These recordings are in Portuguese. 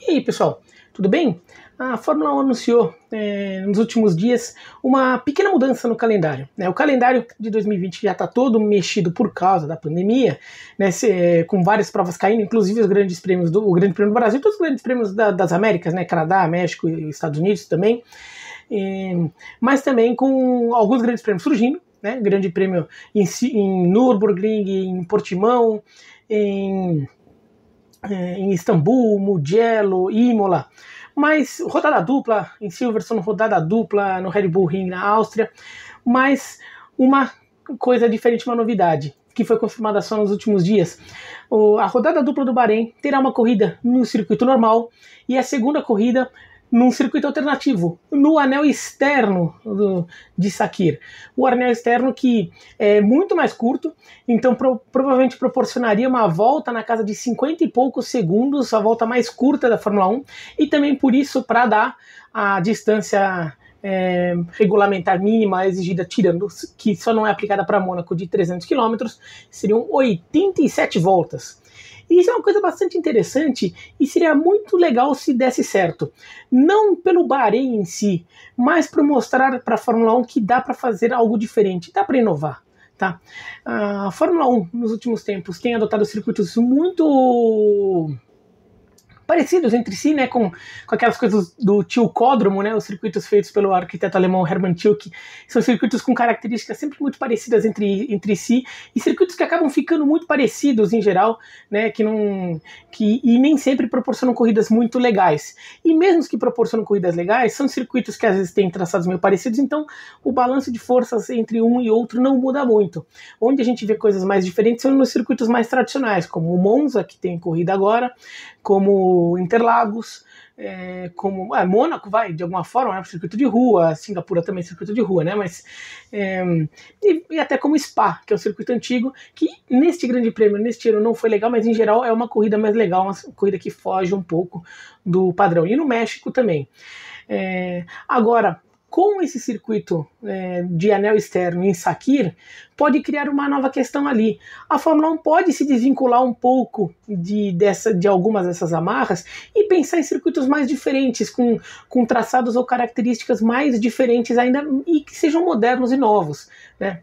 E aí, pessoal, tudo bem? A Fórmula 1 anunciou é, nos últimos dias uma pequena mudança no calendário. Né? O calendário de 2020 já está todo mexido por causa da pandemia, né? Se, é, com várias provas caindo, inclusive os grandes prêmios do Grande Prêmio do Brasil, todos os grandes prêmios da, das Américas, né? Canadá, México e Estados Unidos também. É, mas também com alguns grandes prêmios surgindo, né? Grande prêmio em, em Nürburgring, em Portimão, em eh, em Istambul, Mugello, Imola. Mas rodada dupla em Silverstone, rodada dupla no Red Bull Ring na Áustria. Mas uma coisa diferente, uma novidade que foi confirmada só nos últimos dias. O, a rodada dupla do Bahrein terá uma corrida no circuito normal e a segunda corrida num circuito alternativo, no anel externo do, de Sakir. O anel externo que é muito mais curto, então pro, provavelmente proporcionaria uma volta na casa de 50 e poucos segundos, a volta mais curta da Fórmula 1, e também por isso para dar a distância é, regulamentar mínima exigida, tirando que só não é aplicada para Mônaco de 300 km, seriam 87 voltas. E isso é uma coisa bastante interessante e seria muito legal se desse certo. Não pelo Bahrein em si, mas para mostrar para a Fórmula 1 que dá para fazer algo diferente, dá para inovar. Tá? A Fórmula 1 nos últimos tempos tem adotado circuitos muito parecidos entre si, né, com, com aquelas coisas do Tilcódromo, né, os circuitos feitos pelo arquiteto alemão Hermann Tilke, são circuitos com características sempre muito parecidas entre, entre si e circuitos que acabam ficando muito parecidos em geral, né, que não que e nem sempre proporcionam corridas muito legais. E mesmo que proporcionam corridas legais, são circuitos que às vezes têm traçados meio parecidos, então o balanço de forças entre um e outro não muda muito. Onde a gente vê coisas mais diferentes são nos circuitos mais tradicionais, como o Monza, que tem corrida agora, como Interlagos, é, como é, Mônaco, vai, de alguma forma, né, circuito de rua, Singapura também é circuito de rua, né, mas é, e, e, até como Spa, que é um circuito antigo, que neste grande prêmio, neste ano não foi legal, mas em geral é uma corrida mais legal, uma corrida que foge um pouco do padrão, e no México também. É, agora, com esse circuito é, de anel externo em Sakir, pode criar uma nova questão ali. A Fórmula 1 pode se desvincular um pouco de, dessa, de algumas dessas amarras e pensar em circuitos mais diferentes, com, com traçados ou características mais diferentes ainda e que sejam modernos e novos. Né?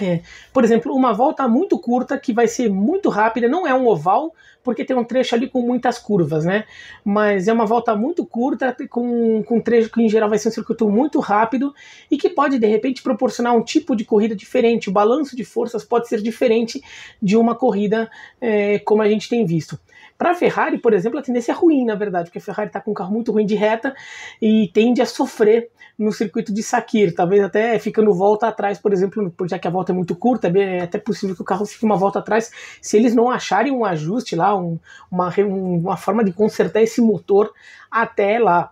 É, por exemplo, uma volta muito curta que vai ser muito rápida, não é um oval, porque tem um trecho ali com muitas curvas, né? Mas é uma volta muito curta, com, com um trecho que em geral vai ser um circuito muito rápido e que pode de repente proporcionar um tipo de corrida diferente. O balanço de forças pode ser diferente de uma corrida é, como a gente tem visto. Para a Ferrari, por exemplo, a tendência é ruim, na verdade, porque a Ferrari está com um carro muito ruim de reta e tende a sofrer no circuito de Sakir, talvez até ficando volta atrás, por exemplo, já que a volta é muito curta, é, é até possível que o carro fique uma volta atrás se eles não acharem um ajuste lá, um, uma, uma forma de consertar esse motor até lá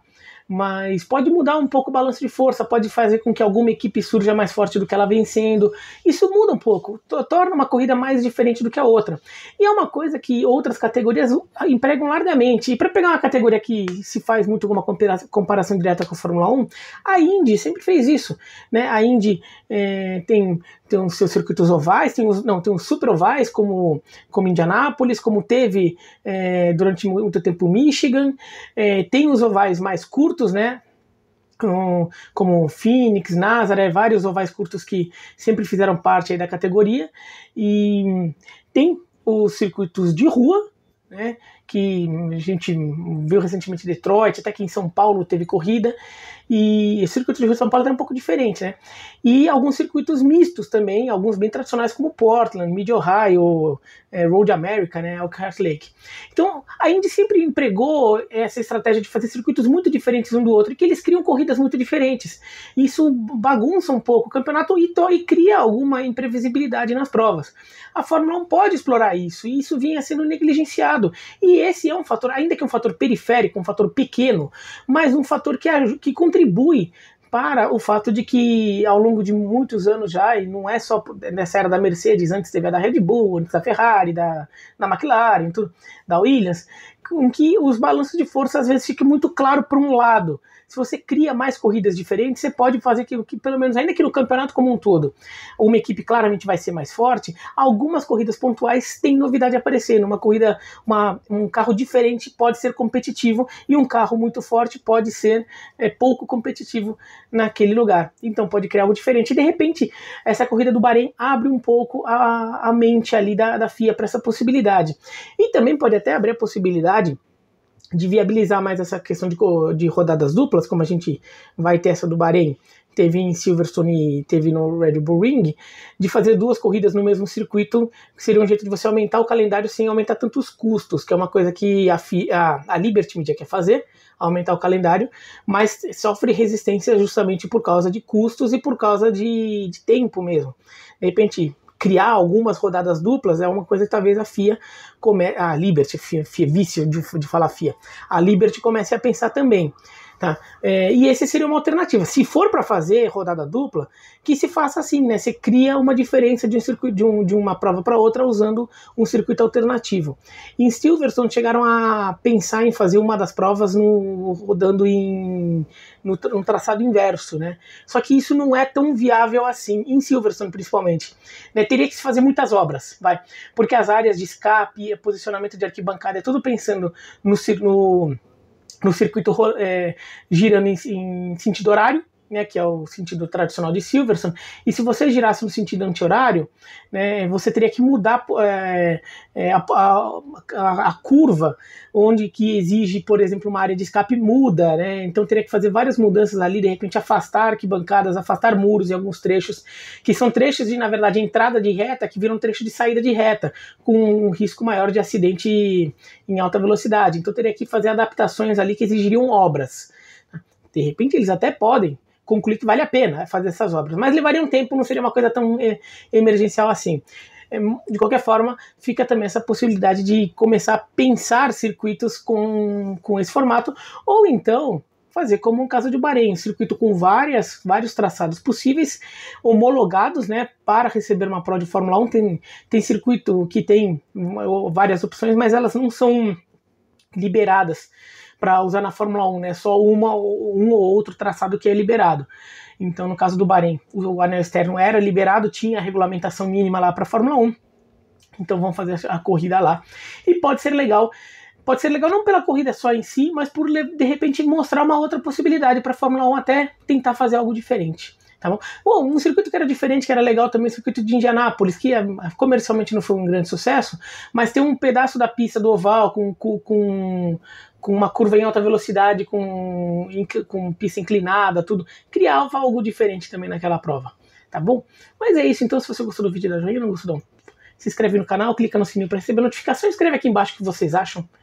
mas pode mudar um pouco o balanço de força, pode fazer com que alguma equipe surja mais forte do que ela vem sendo. Isso muda um pouco, torna uma corrida mais diferente do que a outra. E é uma coisa que outras categorias empregam largamente. E para pegar uma categoria que se faz muito alguma comparação direta com a Fórmula 1, a Indy sempre fez isso. Né? A Indy é, tem, tem os seus circuitos ovais, tem os, não, tem os super ovais, como, como Indianápolis, como teve é, durante muito tempo Michigan, é, tem os ovais mais curtos curtos, né? como, como Phoenix, Nazaré, vários ovais curtos que sempre fizeram parte da categoria. E tem os circuitos de rua, né? que a gente viu recentemente em Detroit, até que em São Paulo teve corrida, e o circuito de Rio de São Paulo era um pouco diferente, né? E alguns circuitos mistos também, alguns bem tradicionais como Portland, Mid Ohio, é, Road America, né, Elkhart Lake. Então a Indy sempre empregou essa estratégia de fazer circuitos muito diferentes um do outro, e que eles criam corridas muito diferentes. Isso bagunça um pouco o campeonato e, e cria alguma imprevisibilidade nas provas. A Fórmula 1 pode explorar isso, e isso vinha sendo negligenciado. E esse é um fator, ainda que um fator periférico, um fator pequeno, mas um fator que, que contribui para o fato de que ao longo de muitos anos já, e não é só nessa era da Mercedes, antes teve a da Red Bull, antes da Ferrari, da, da McLaren, tudo, da Williams, em que os balanços de força às vezes fiquem muito claro para um lado. Se você cria mais corridas diferentes, você pode fazer que, que, pelo menos ainda que no campeonato como um todo, uma equipe claramente vai ser mais forte, algumas corridas pontuais têm novidade aparecendo. Uma corrida, uma, um carro diferente pode ser competitivo e um carro muito forte pode ser é, pouco competitivo naquele lugar. Então pode criar algo diferente. E, de repente, essa corrida do Bahrein abre um pouco a, a mente ali da, da FIA para essa possibilidade. E também pode até abrir a possibilidade possibilidade de viabilizar mais essa questão de, de rodadas duplas, como a gente vai ter essa do Bahrein, teve em Silverstone e teve no Red Bull Ring, de fazer duas corridas no mesmo circuito, que seria um jeito de você aumentar o calendário sem aumentar tantos custos, que é uma coisa que a, a, a Liberty Media quer fazer, aumentar o calendário, mas sofre resistência justamente por causa de custos e por causa de, de tempo mesmo. De repente, criar algumas rodadas duplas é uma coisa que talvez a FIA, come, a Liberty, FIA, FIA vício de, de falar FIA, a Liberty comece a pensar também. Tá? É, e esse seria uma alternativa. Se for para fazer rodada dupla, que se faça assim, né? Você cria uma diferença de, um circuito, de, um, de uma prova para outra usando um circuito alternativo. Em Silverstone chegaram a pensar em fazer uma das provas no, rodando em no, no traçado inverso, né? Só que isso não é tão viável assim, em Silverstone principalmente. Né? Teria que se fazer muitas obras, vai, porque as áreas de escape, posicionamento de arquibancada, é tudo pensando no, no no circuito é, girando em, em sentido horário né, que é o sentido tradicional de Silverson, e se você girasse no sentido anti-horário, né, você teria que mudar é, é, a, a, a, curva, onde que exige, por exemplo, uma área de escape muda, né, então teria que fazer várias mudanças ali, de repente afastar arquibancadas, afastar muros e alguns trechos, que são trechos de, na verdade, entrada de reta, que viram trecho de saída de reta, com um risco maior de acidente em alta velocidade, então teria que fazer adaptações ali que exigiriam obras. De repente eles até podem, concluir que vale a pena fazer essas obras. Mas levaria um tempo, não seria uma coisa tão eh, emergencial assim. É, de qualquer forma, fica também essa possibilidade de começar a pensar circuitos com, com esse formato, ou então fazer como um caso de Bahrein, um circuito com várias, vários traçados possíveis, homologados, né, para receber uma prova de Fórmula 1, tem, tem circuito que tem várias opções, mas elas não são liberadas para usar na Fórmula 1, né? Só uma, um ou outro traçado que é liberado. Então, no caso do Bahrein, o anel externo era liberado, tinha a regulamentação mínima lá para a Fórmula 1. Então, vão fazer a corrida lá. E pode ser legal pode ser legal não pela corrida só em si, mas por de repente mostrar uma outra possibilidade para a Fórmula 1 até tentar fazer algo diferente tá bom? Bom, um circuito que era diferente, que era legal também, o circuito de Indianápolis, que é, comercialmente não foi um grande sucesso, mas tem um pedaço da pista do oval com, com, com uma curva em alta velocidade, com, com pista inclinada, tudo. Criava algo diferente também naquela prova, tá bom? Mas é isso, então se você gostou do vídeo, da joinha, não gostou, Se inscreve no canal, clica no sininho para receber notificação, escreve aqui embaixo o que vocês acham